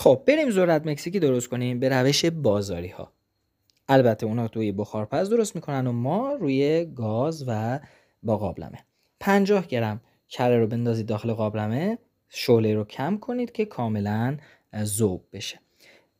خب بریم ذرت مکزیکی درست کنیم به روش بازاری ها البته اونا توی بخارپز درست میکنن و ما روی گاز و با قابلمه 50 گرم کره رو بندازید داخل قابلمه شعله رو کم کنید که کاملا ذوب بشه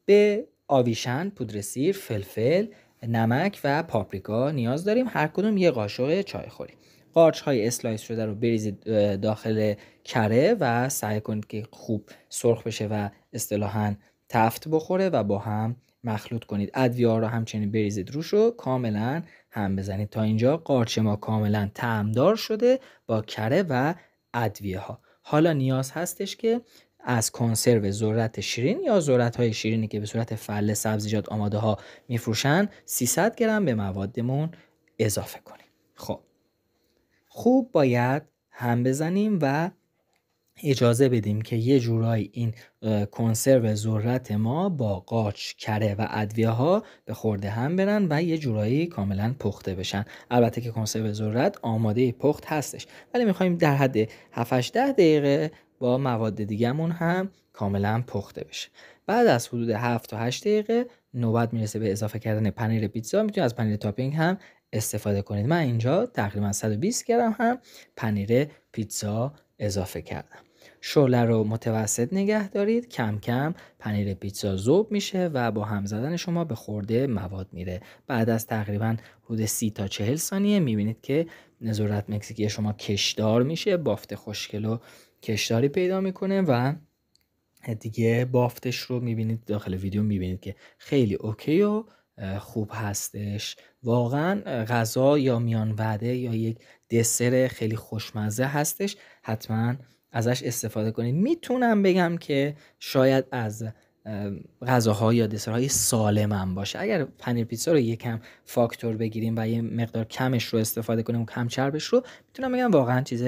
به آویشن پودر سیر فلفل نمک و پاپریکا نیاز داریم هر کدوم یه قاشق چای خوری قارچ های اسلایس شده رو بریزید داخل کره و سعی کنید که خوب سرخ بشه و اصطلاحا تفت بخوره و با هم مخلوط کنید ادویه رو همچنین بریزید روش رو کاملا هم بزنید تا اینجا قارچ ما کاملا تعمدار شده با کره و ادویه ها حالا نیاز هستش که از کنسرو ذرت شیرین یا ذرت های شیرینی که به صورت فله سبزیجات آماده ها میفروشن 300 گرم به موادمون اضافه کنیم خب خوب باید هم بزنیم و اجازه بدیم که یه جورایی این کنسرو ذرت ما با قاچ کره و ادویه ها به خورده هم برن و یه جورایی کاملا پخته بشن البته که کنسرو ذرت آماده پخت هستش ولی میخوایم در حد 7 10 دقیقه با مواد دیگهمون هم کاملا پخته بشه بعد از حدود 7 تا 8 دقیقه نوبت میرسه به اضافه کردن پنیر پیتزا میتونید از پنیر تاپینگ هم استفاده کنید من اینجا تقریبا 120 گرم هم پنیر پیتزا اضافه کردم شعله رو متوسط نگه دارید کم کم پنیر پیتزا زوب میشه و با هم زدن شما به خورده مواد میره بعد از تقریبا حدود 30 تا 40 ثانیه میبینید که نظرات مکزیکی شما کشدار میشه بافت خوشگل و کشداری پیدا میکنه و دیگه بافتش رو میبینید داخل ویدیو میبینید که خیلی اوکی و خوب هستش واقعا غذا یا میان وعده یا یک دسر خیلی خوشمزه هستش حتما ازش استفاده کنید میتونم بگم که شاید از غذاها یا دسرهای سالم هم باشه اگر پنیر پیتزا رو یکم فاکتور بگیریم و یه مقدار کمش رو استفاده کنیم و کم چربش رو میتونم بگم واقعا چیز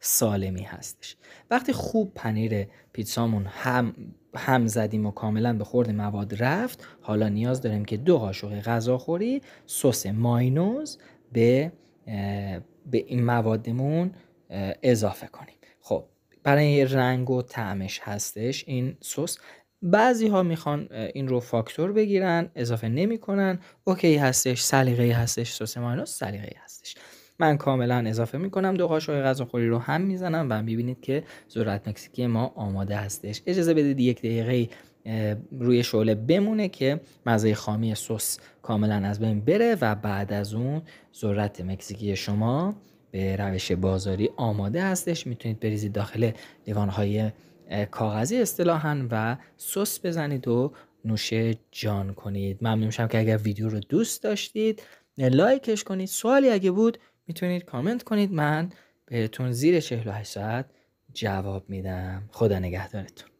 سالمی هستش وقتی خوب پنیر پیتزامون هم هم زدیم و کاملا به خورد مواد رفت حالا نیاز داریم که دو قاشق غذاخوری سس ماینوز به به این موادمون اضافه کنیم خب برای رنگ و طعمش هستش این سس بعضی ها میخوان این رو فاکتور بگیرن اضافه نمیکنن اوکی هستش سلیقه هستش سس سلیقه هستش من کاملا اضافه میکنم دو قاشق غذاخوری رو هم میزنم و میبینید که ذرت مکزیکی ما آماده هستش اجازه بدید یک دقیقه روی شعله بمونه که مزه خامی سس کاملا از بین بره و بعد از اون ذرت مکزیکی شما به روش بازاری آماده هستش میتونید بریزید داخل لیوانهای کاغذی اصطلاحا و سس بزنید و نوشه جان کنید ممنون میشم که اگر ویدیو رو دوست داشتید لایکش کنید سوالی اگه بود میتونید کامنت کنید من بهتون زیر 48 ساعت جواب میدم خدا نگهدارتون